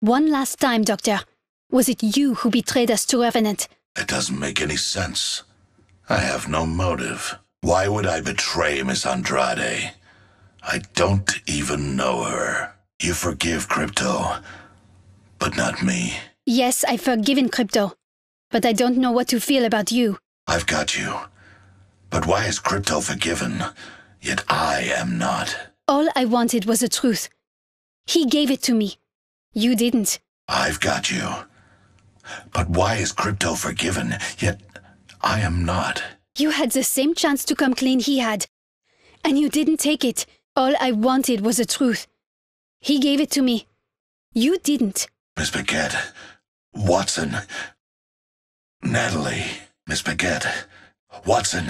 One last time, Doctor. Was it you who betrayed us to Revenant? That doesn't make any sense. I have no motive. Why would I betray Miss Andrade? I don't even know her. You forgive Crypto, but not me. Yes, I've forgiven Crypto, but I don't know what to feel about you. I've got you. But why is Crypto forgiven, yet I am not? All I wanted was the truth. He gave it to me. You didn't. I've got you. But why is Crypto forgiven, yet I am not? You had the same chance to come clean he had. And you didn't take it. All I wanted was the truth. He gave it to me. You didn't. Miss Paquette. Watson. Natalie. Miss Paquette. Watson.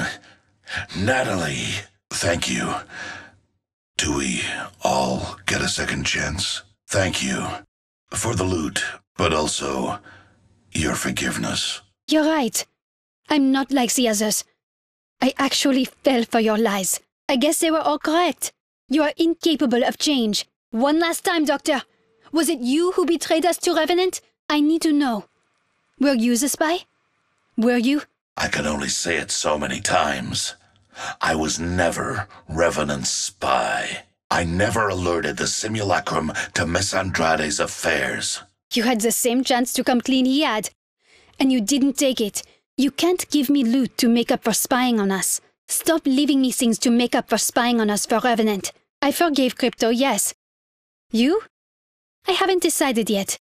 Natalie. Thank you. Do we all get a second chance? Thank you. For the loot, but also your forgiveness. You're right. I'm not like the others. I actually fell for your lies. I guess they were all correct. You are incapable of change. One last time, Doctor. Was it you who betrayed us to Revenant? I need to know. Were you the spy? Were you? I can only say it so many times. I was never Revenant's spy. I never alerted the simulacrum to Miss Andrade's affairs. You had the same chance to come clean he had, and you didn't take it. You can't give me loot to make up for spying on us. Stop leaving me things to make up for spying on us for Revenant. I forgave Crypto, yes. You? I haven't decided yet.